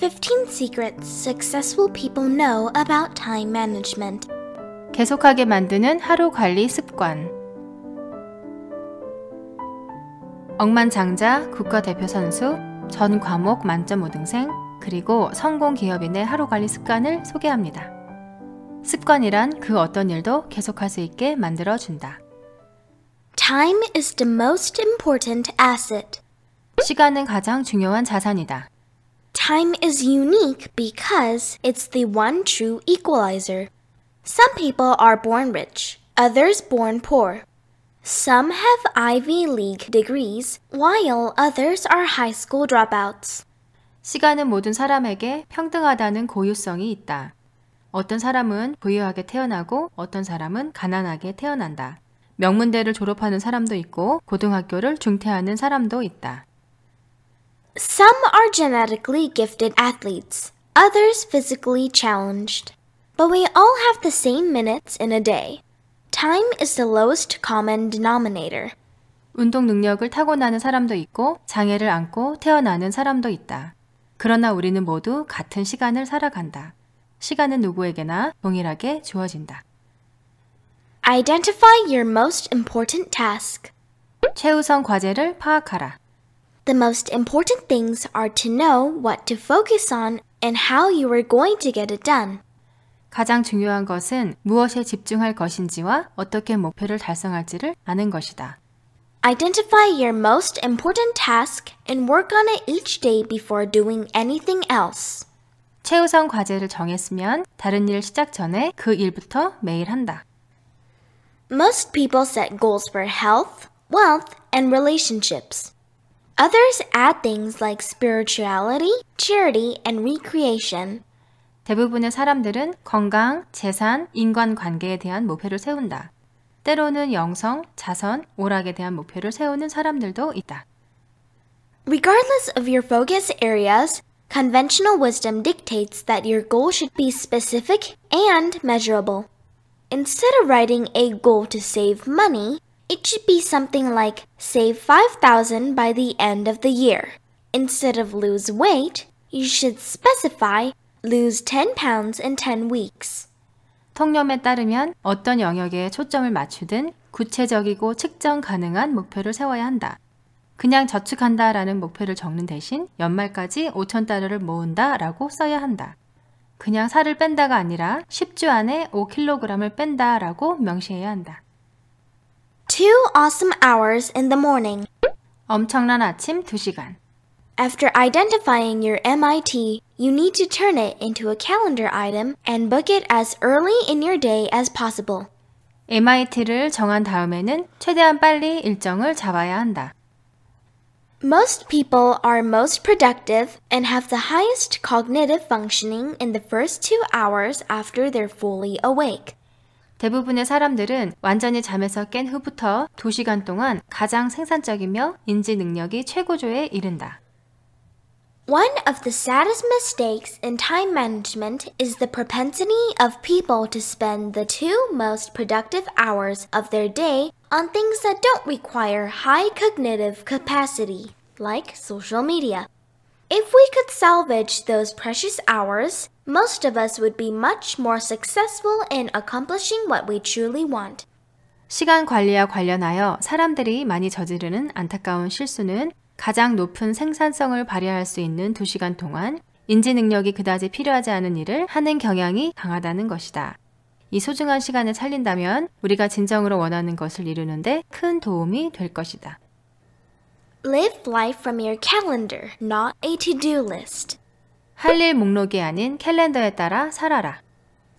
15 Secrets Successful People Know About Time Management. 계속하게 만드는 하루 관리 습관. 억만장자, 국가대표 선수, 전 과목 만점 5등생, 그리고 성공 기업인의 하루 관리 습관을 소개합니다. 습관이란 그 어떤 일도 계속할 수 있게 만들어준다. Time is the most important asset. 시간은 가장 중요한 자산이다. Time is unique because it's the one true equalizer. Some people are born rich, others born poor. Some have Ivy League degrees, while others are high school dropouts. 시간은 모든 사람에게 평등하다는 고유성이 있다. 어떤 사람은 부유하게 태어나고 어떤 사람은 가난하게 태어난다. 명문대를 졸업하는 사람도 있고 고등학교를 중퇴하는 사람도 있다. Some are genetically gifted athletes, others physically challenged. But we all have the same minutes in a day. Time is the lowest common denominator. 운동 능력을 타고나는 사람도 있고 장애를 안고 태어나는 사람도 있다. 그러나 우리는 모두 같은 시간을 살아간다. 시간은 누구에게나 동일하게 주어진다. Identify your most important task. 최우선 과제를 파악하라. The most important things are to know what to focus on and how you are going to get it done. 가장 중요한 것은 무엇에 집중할 것인지와 어떻게 목표를 달성할지를 아는 것이다. Identify your most important task and work on it each day before doing anything else. 최우선 과제를 정했으면 다른 일 시작 전에 그 일부터 매일 한다. Most people set goals for health, wealth, and relationships. Others add things like spirituality, charity, and recreation. 대부분의 사람들은 건강, 재산, 인간관계에 대한 목표를 세운다. 때로는 영성, 자선, 오락에 대한 목표를 세우는 사람들도 있다. Regardless of your focus areas, conventional wisdom dictates that your goal should be specific and measurable. Instead of writing a goal to save money, It should be something like save 5,000 by the end of the year. Instead of lose weight, you should specify lose 10 pounds in 10 weeks. 통념에 따르면 어떤 영역에 초점을 맞추든 구체적이고 측정 가능한 목표를 세워야 한다. 그냥 저축한다 라는 목표를 적는 대신 연말까지 5천 달러를 모은다 라고 써야 한다. 그냥 살을 뺀다가 아니라 10주 안에 5kg을 뺀다 라고 명시해야 한다. Two awesome hours in the morning. 엄청난 아침 2시간. After identifying your MIT, you need to turn it into a calendar item and book it as early in your day as possible. MIT를 정한 다음에는 최대한 빨리 일정을 잡아야 한다. Most people are most productive and have the highest cognitive functioning in the first two hours after they're fully awake. 대부분의 사람들은 완전히 잠에서 깬 후부터 2시간 동안 가장 생산적이며 인지 능력이 최고조에 이른다. One of the saddest mistakes in time management is the propensity of people to spend the two most productive hours of their day on things that don't require high cognitive capacity, like social media. If we could salvage those precious hours, most of us would be much more successful in accomplishing what we truly want. 시간 관리와 관련하여 사람들이 많이 저지르는 안타까운 실수는 가장 높은 생산성을 발휘할 수 있는 2시간 동안 인지 능력이 그다지 필요하지 않은 일을 하는 경향이 강하다는 것이다. 이 소중한 시간을 살린다면 우리가 진정으로 원하는 것을 이루는데 큰 도움이 될 것이다. Live life from your calendar, not a to-do list. 할 일 목록이 아닌 캘린더에 따라 살아라.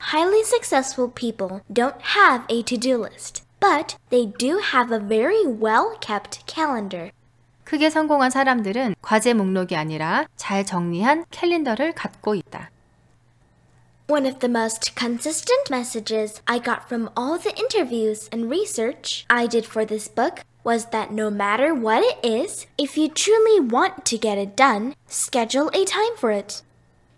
Highly successful people don't have a to-do list, but they do have a very well-kept calendar. 크게 성공한 사람들은 과제 목록이 아니라 잘 정리한 캘린더를 갖고 있다. One of the most consistent messages I got from all the interviews and research I did for this book was that no matter what it is, if you truly want to get it done, schedule a time for it.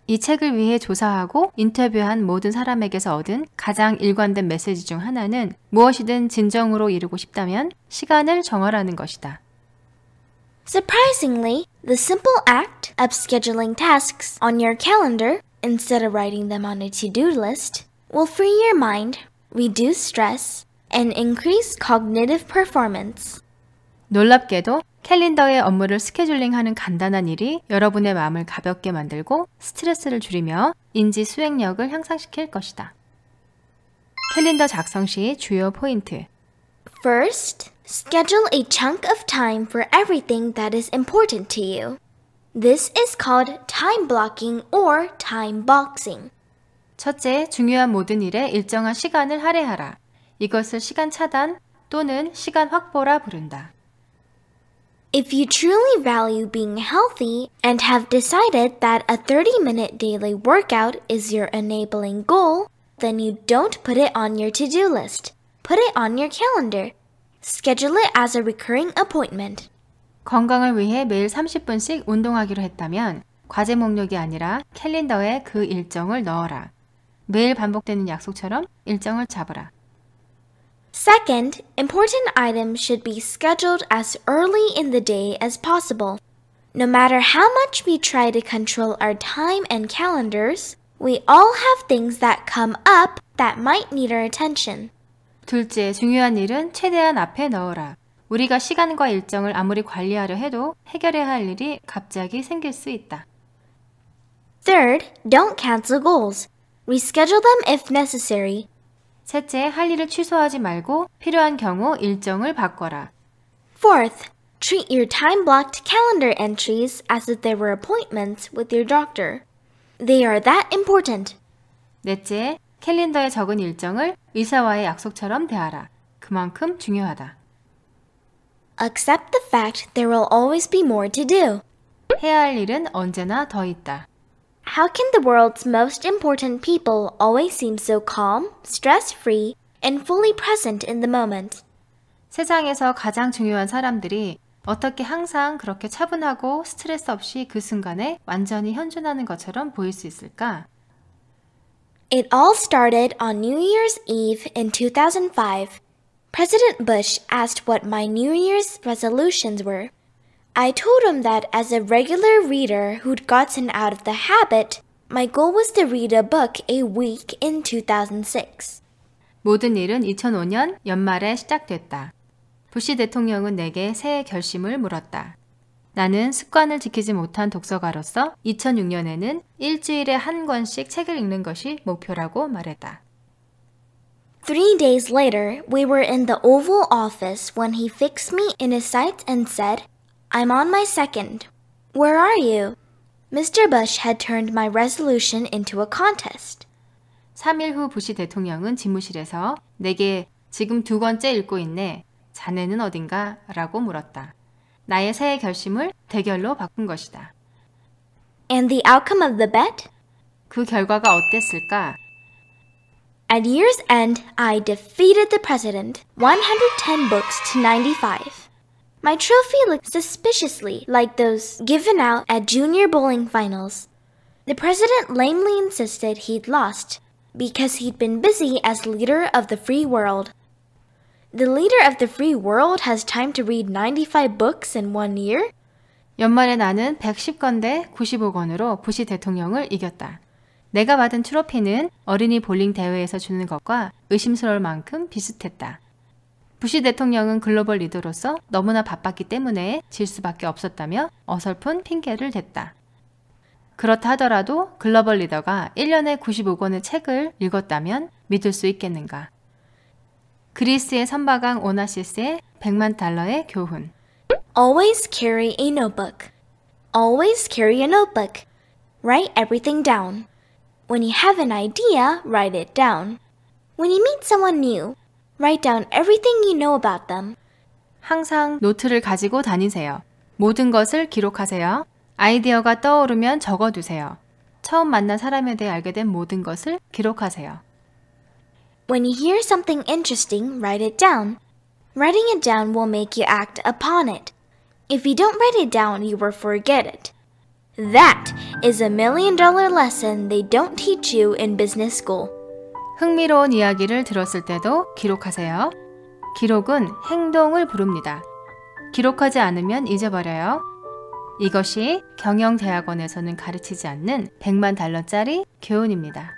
이 책을 위해 조사하고 인터뷰한 모든 사람에게서 얻은 가장 일관된 메시지 중 하나는 무엇이든 진정으로 이루고 싶다면 시간을 정하라는 것이다. Surprisingly, the simple act of scheduling tasks on your calendar instead of writing them on a to-do list will free your mind, reduce stress, and increase cognitive performance. 놀랍게도 캘린더의 업무를 스케줄링하는 간단한 일이 여러분의 마음을 가볍게 만들고 스트레스를 줄이며 인지 수행력을 향상시킬 것이다. 캘린더 작성 시 주요 포인트. First, schedule a chunk of time for everything that is important to you. This is called time blocking or time boxing. 첫째, 중요한 모든 일에 일정한 시간을 할애하라. 이것을 시간 차단 또는 시간 확보라 부른다. If you truly value being healthy and have decided that a 30-minute daily workout is your enabling goal, then you don't put it on your to-do list. Put it on your calendar. Schedule it as a recurring appointment. 건강을 위해 매일 30분씩 운동하기로 했다면 과제 목록이 아니라 캘린더에 그 일정을 넣어라. 매일 반복되는 약속처럼 일정을 잡으라. Second, important items should be scheduled as early in the day as possible. No matter how much we try to control our time and calendars, we all have things that come up that might need our attention. 둘째, 중요한 일은 최대한 앞에 넣어라. 우리가 시간과 일정을 아무리 관리하려 해도 해결해야 할 일이 갑자기 생길 수 있다. Third, don't cancel goals. Reschedule them if necessary, 셋째, 할 일을 취소하지 말고 필요한 경우 일정을 바꿔라. Fourth, treat your time-blocked calendar entries as if they were appointments with your doctor. They are that important. 넷째, 캘린더에 적은 일정을 의사와의 약속처럼 대하라. 그만큼 중요하다. Accept the fact there will always be more to do. 해야 할 일은 언제나 더 있다. How can the world's most important people always seem so calm, stress-free, and fully present in the moment? 세상에서 가장 중요한 사람들이 어떻게 항상 그렇게 차분하고 스트레스 없이 그 순간에 완전히 현존하는 것처럼 보일 수 있을까? It all started on New Year's Eve in 2005. President Bush asked what my New Year's resolutions were. I told him that as a regular reader who'd gotten out of the habit, my goal was to read a book a week in 2006. 모든 일은 2005년 연말에 시작됐다. 부시 대통령은 내게 새해 결심을 물었다. 나는 습관을 지키지 못한 독서가로서 2006년에는 일주일에 한 권씩 책을 읽는 것이 목표라고 말했다. Three days later, we were in the Oval Office when he fixed me in his sight and said, I'm on my second. Where are you? Mr. Bush had turned my resolution into a contest. 3일 후 부시 대통령은 집무실에서 내게 지금 두 번째 읽고 있네. 자네는 어딘가? 라고 물었다. 나의 새해 결심을 대결로 바꾼 것이다. And the outcome of the bet? 그 결과가 어땠을까? At year's end, I defeated the president 110 books to 95. My trophy looked suspiciously like those given out at junior bowling finals. The president lamely insisted he'd lost because he'd been busy as leader of the free world. The leader of the free world has time to read 95 books in one year? 연말에 나는 110건 대 95건으로 부시 대통령을 이겼다. 내가 받은 트로피는 어린이 볼링 대회에서 주는 것과 의심스러울 만큼 비슷했다. 부시 대통령은 글로벌 리더로서 너무나 바빴기 때문에 질 수밖에 없었다며 어설픈 핑계를 댔다. 그렇다 하더라도 글로벌 리더가 1년에 95권의 책을 읽었다면 믿을 수 있겠는가. 그리스의 선박왕 오나시스의 100만 달러의 교훈. Always carry a notebook. Always carry a notebook. Write everything down. When you have an idea, write it down. When you meet someone new, Write down everything you know about them. 항상 노트를 가지고 다니세요. 모든 것을 기록하세요. 아이디어가 떠오르면 적어두세요. 처음 만난 사람에 대해 알게 된 모든 것을 기록하세요. When you hear something interesting, write it down. Writing it down will make you act upon it. If you don't write it down, you will forget it. That is a million dollar lesson they don't teach you in business school. 흥미로운 이야기를 들었을 때도 기록하세요. 기록은 행동을 부릅니다. 기록하지 않으면 잊어버려요. 이것이 경영대학원에서는 가르치지 않는 100만 달러짜리 교훈입니다.